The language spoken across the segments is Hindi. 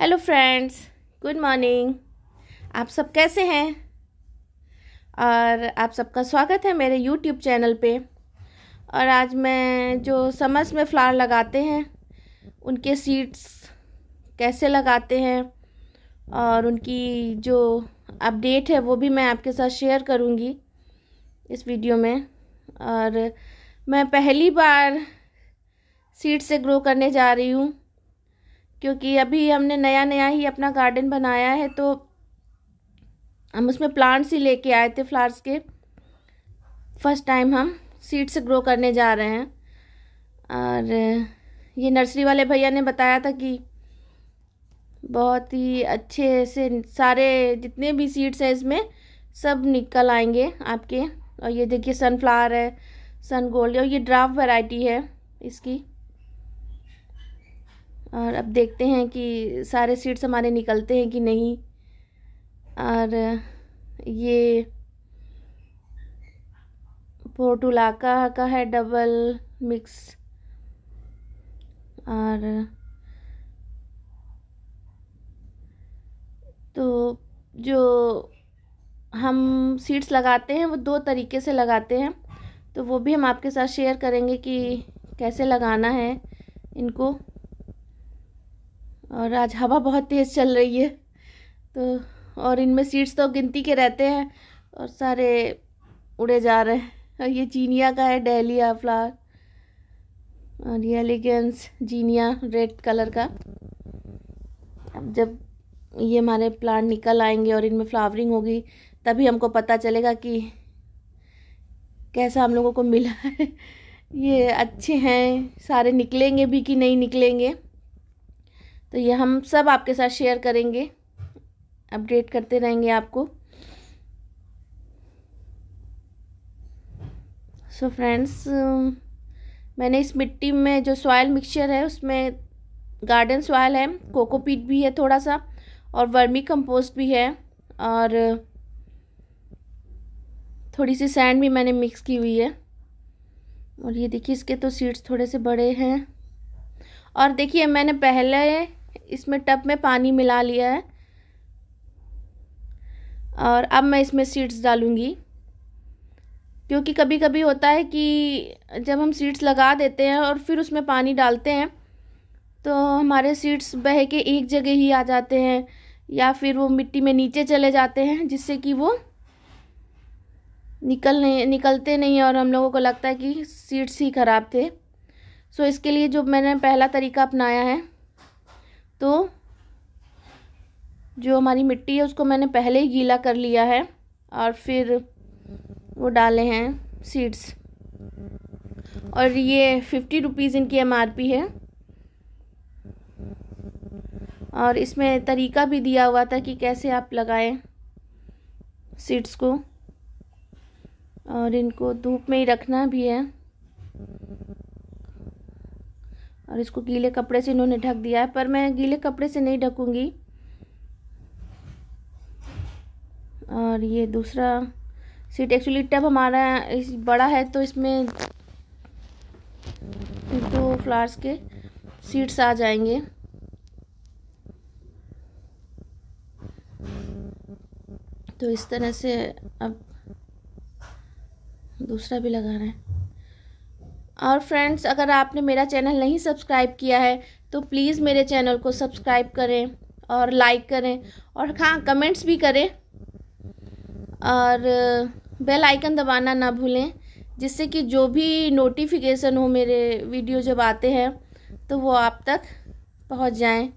हेलो फ्रेंड्स गुड मॉर्निंग आप सब कैसे हैं और आप सबका स्वागत है मेरे यूट्यूब चैनल पे और आज मैं जो समर्स में फ्लावर लगाते हैं उनके सीड्स कैसे लगाते हैं और उनकी जो अपडेट है वो भी मैं आपके साथ शेयर करूँगी इस वीडियो में और मैं पहली बार सीड से ग्रो करने जा रही हूँ क्योंकि अभी हमने नया नया ही अपना गार्डन बनाया है तो हम उसमें प्लांट्स ही लेके आए थे फ्लावर्स के फर्स्ट टाइम हम सीड्स से ग्रो करने जा रहे हैं और ये नर्सरी वाले भैया ने बताया था कि बहुत ही अच्छे से सारे जितने भी सीड्स हैं इसमें सब निकल आएंगे आपके और ये देखिए सनफ्लावर है सन गोल्ड और ये ड्राफ्ट वैरायटी है इसकी और अब देखते हैं कि सारे सीड्स हमारे निकलते हैं कि नहीं और ये पोर्टुलाका का है डबल मिक्स और तो जो हम सीड्स लगाते हैं वो दो तरीके से लगाते हैं तो वो भी हम आपके साथ शेयर करेंगे कि कैसे लगाना है इनको और आज हवा बहुत तेज़ चल रही है तो और इनमें सीड्स तो गिनती के रहते हैं और सारे उड़े जा रहे हैं और ये जीनिया का है डेलिया फ्लावर और ये एलिगेंस जीनिया रेड कलर का अब जब ये हमारे प्लांट निकल आएंगे और इनमें फ्लावरिंग होगी तभी हमको पता चलेगा कि कैसा हम लोगों को मिला है ये अच्छे हैं सारे निकलेंगे भी कि नहीं निकलेंगे तो ये हम सब आपके साथ शेयर करेंगे अपडेट करते रहेंगे आपको सो so फ्रेंड्स um, मैंने इस मिट्टी में जो सॉयल मिक्सचर है उसमें गार्डन सॉयल है कोकोपीट भी है थोड़ा सा और वर्मी कंपोस्ट भी है और थोड़ी सी सैंड भी मैंने मिक्स की हुई है और ये देखिए इसके तो सीड्स थोड़े से बड़े हैं और देखिए मैंने पहले इसमें टब में पानी मिला लिया है और अब मैं इसमें सीड्स डालूँगी क्योंकि कभी कभी होता है कि जब हम सीड्स लगा देते हैं और फिर उसमें पानी डालते हैं तो हमारे सीड्स बह के एक जगह ही आ जाते हैं या फिर वो मिट्टी में नीचे चले जाते हैं जिससे कि वो निकल नहीं निकलते नहीं और हम लोगों को लगता है कि सीड्स ही ख़राब थे सो इसके लिए जो मैंने पहला तरीका अपनाया है तो जो हमारी मिट्टी है उसको मैंने पहले ही गीला कर लिया है और फिर वो डाले हैं सीड्स और ये फिफ्टी रुपीज़ इनकी एम है और इसमें तरीका भी दिया हुआ था कि कैसे आप लगाएं सीड्स को और इनको धूप में ही रखना भी है और इसको गीले कपड़े से इन्होंने ढक दिया है पर मैं गीले कपड़े से नहीं ढकूंगी और ये दूसरा सीट एक्चुअली टब हमारा बड़ा है तो इसमें दो फ्लावर्स के सीड्स आ जाएंगे तो इस तरह से अब दूसरा भी लगा रहे हैं और फ्रेंड्स अगर आपने मेरा चैनल नहीं सब्सक्राइब किया है तो प्लीज़ मेरे चैनल को सब्सक्राइब करें और लाइक करें और हाँ कमेंट्स भी करें और बेल आइकन दबाना ना भूलें जिससे कि जो भी नोटिफिकेशन हो मेरे वीडियो जब आते हैं तो वो आप तक पहुंच जाएं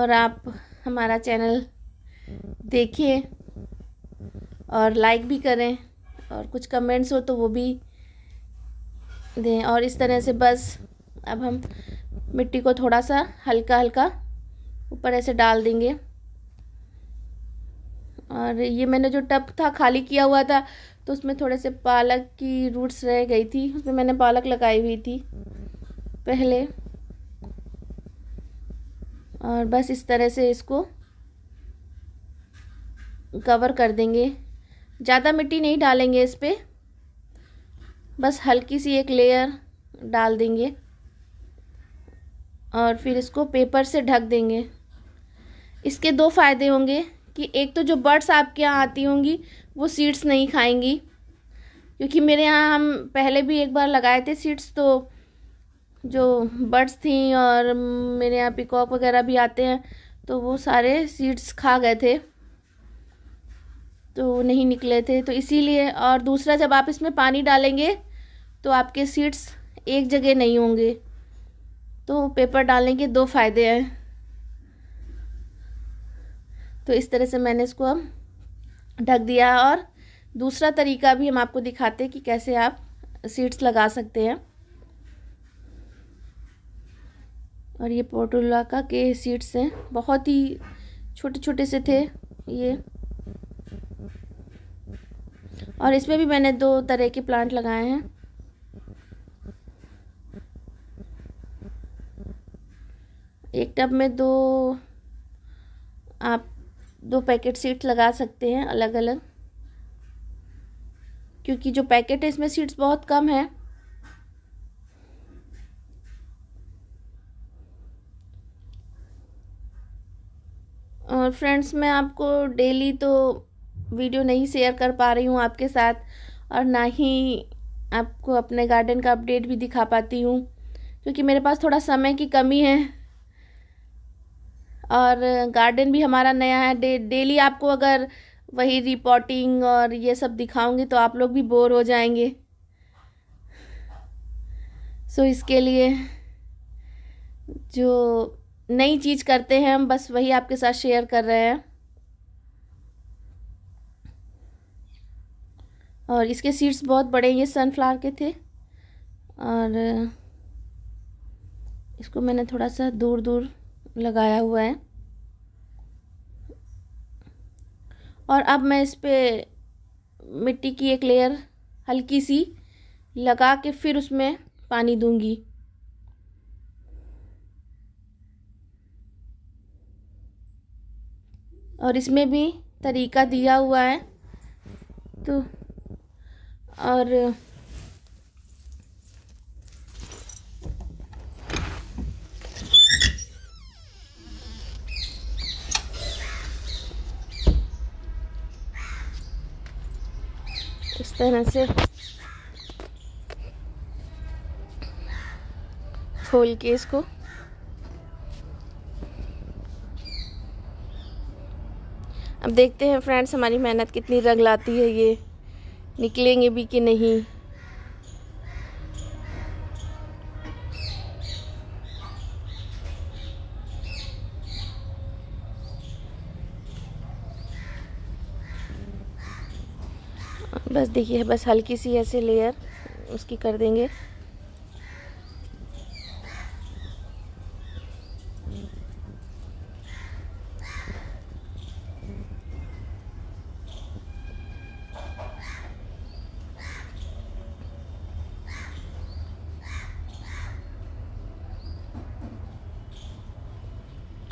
और आप हमारा चैनल देखें और लाइक भी करें और कुछ कमेंट्स हो तो वो भी दें और इस तरह से बस अब हम मिट्टी को थोड़ा सा हल्का हल्का ऊपर ऐसे डाल देंगे और ये मैंने जो टब था खाली किया हुआ था तो उसमें थोड़े से पालक की रूट्स रह गई थी उसमें मैंने पालक लगाई हुई थी पहले और बस इस तरह से इसको कवर कर देंगे ज़्यादा मिट्टी नहीं डालेंगे इस पर बस हल्की सी एक लेयर डाल देंगे और फिर इसको पेपर से ढक देंगे इसके दो फायदे होंगे कि एक तो जो बर्ड्स आपके यहाँ आती होंगी वो सीड्स नहीं खाएंगी क्योंकि मेरे यहाँ हम पहले भी एक बार लगाए थे सीड्स तो जो बर्ड्स थी और मेरे यहाँ पिकॉक वगैरह भी आते हैं तो वो सारे सीड्स खा गए थे तो नहीं निकले थे तो इसीलिए और दूसरा जब आप इसमें पानी डालेंगे तो आपके सीड्स एक जगह नहीं होंगे तो पेपर डालने के दो फायदे हैं तो इस तरह से मैंने इसको अब ढक दिया और दूसरा तरीका भी हम आपको दिखाते हैं कि कैसे आप सीड्स लगा सकते हैं और ये पोटोला का के सीड्स हैं बहुत ही छोटे छोटे से थे ये और इसमें भी मैंने दो तरह के प्लांट लगाए हैं एक टब में दो आप दो पैकेट सीड्स लगा सकते हैं अलग अलग क्योंकि जो पैकेट है इसमें सीड्स बहुत कम है और फ्रेंड्स मैं आपको डेली तो वीडियो नहीं शेयर कर पा रही हूँ आपके साथ और ना ही आपको अपने गार्डन का अपडेट भी दिखा पाती हूँ क्योंकि मेरे पास थोड़ा समय की कमी है और गार्डन भी हमारा नया है डे दे, डेली आपको अगर वही रिपोर्टिंग और ये सब दिखाऊंगी तो आप लोग भी बोर हो जाएंगे सो इसके लिए जो नई चीज़ करते हैं हम बस वही आपके साथ शेयर कर रहे हैं और इसके सीड्स बहुत बड़े ये सनफ्लावर के थे और इसको मैंने थोड़ा सा दूर दूर लगाया हुआ है और अब मैं इस पर मिट्टी की एक लेयर हल्की सी लगा के फिर उसमें पानी दूंगी और इसमें भी तरीका दिया हुआ है तो और इस तरह से खोल के इसको अब देखते हैं फ्रेंड्स हमारी मेहनत कितनी रंग लाती है ये निकलेंगे भी कि नहीं बस देखिए बस हल्की सी ऐसे लेयर उसकी कर देंगे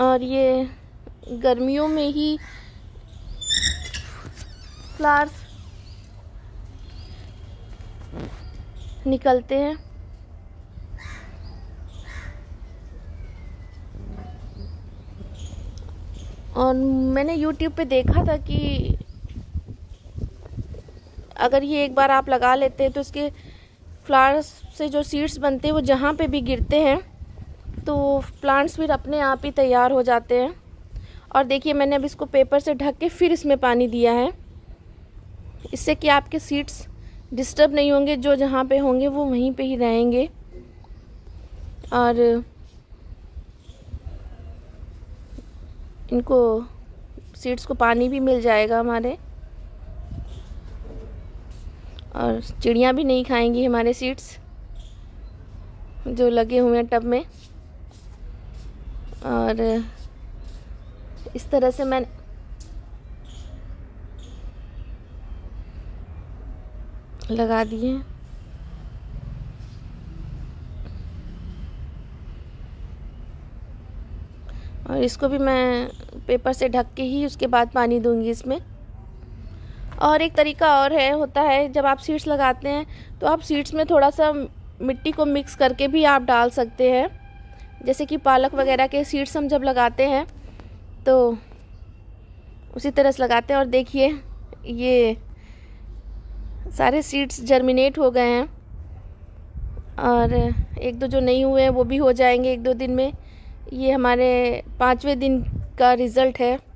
और ये गर्मियों में ही फ्लावर्स निकलते हैं और मैंने YouTube पे देखा था कि अगर ये एक बार आप लगा लेते हैं तो इसके फ्लावर्स से जो सीड्स बनते हैं वो जहाँ पे भी गिरते हैं तो प्लांट्स फिर अपने आप ही तैयार हो जाते हैं और देखिए मैंने अब इसको पेपर से ढक के फिर इसमें पानी दिया है इससे कि आपके सीड्स डिस्टर्ब नहीं होंगे जो जहाँ पे होंगे वो वहीं पे ही रहेंगे और इनको सीड्स को पानी भी मिल जाएगा हमारे और चिड़ियाँ भी नहीं खाएंगी हमारे सीड्स जो लगे हुए हैं टब में और इस तरह से मैं लगा दिए और इसको भी मैं पेपर से ढक के ही उसके बाद पानी दूंगी इसमें और एक तरीका और है होता है जब आप सीड्स लगाते हैं तो आप सीड्स में थोड़ा सा मिट्टी को मिक्स करके भी आप डाल सकते हैं जैसे कि पालक वगैरह के सीड्स हम जब लगाते हैं तो उसी तरह से लगाते हैं और देखिए ये सारे सीड्स जर्मिनेट हो गए हैं और एक दो जो नहीं हुए हैं वो भी हो जाएंगे एक दो दिन में ये हमारे पाँचवें दिन का रिज़ल्ट है